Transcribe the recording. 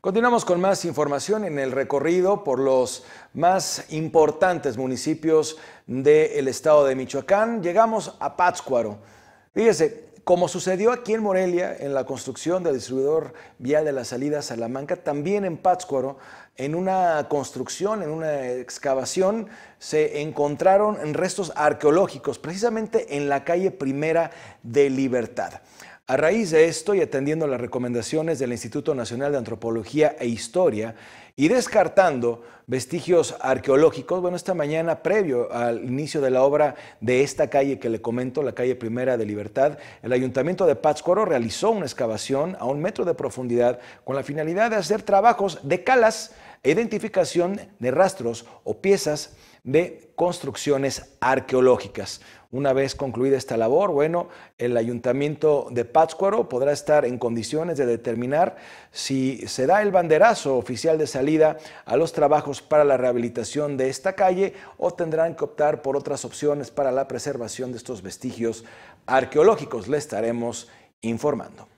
Continuamos con más información en el recorrido por los más importantes municipios del estado de Michoacán. Llegamos a Pátzcuaro. Fíjese, como sucedió aquí en Morelia, en la construcción del distribuidor vial de la salida a Salamanca, también en Pátzcuaro, en una construcción, en una excavación, se encontraron restos arqueológicos, precisamente en la calle Primera de Libertad. A raíz de esto y atendiendo las recomendaciones del Instituto Nacional de Antropología e Historia, y descartando vestigios arqueológicos. Bueno, esta mañana, previo al inicio de la obra de esta calle que le comento, la calle Primera de Libertad, el Ayuntamiento de Pátzcuaro realizó una excavación a un metro de profundidad con la finalidad de hacer trabajos de calas e identificación de rastros o piezas de construcciones arqueológicas. Una vez concluida esta labor, bueno, el ayuntamiento de Pátzcuaro podrá estar en condiciones de determinar si se da el banderazo oficial de salida a los trabajos para la rehabilitación de esta calle o tendrán que optar por otras opciones para la preservación de estos vestigios arqueológicos. Le estaremos informando.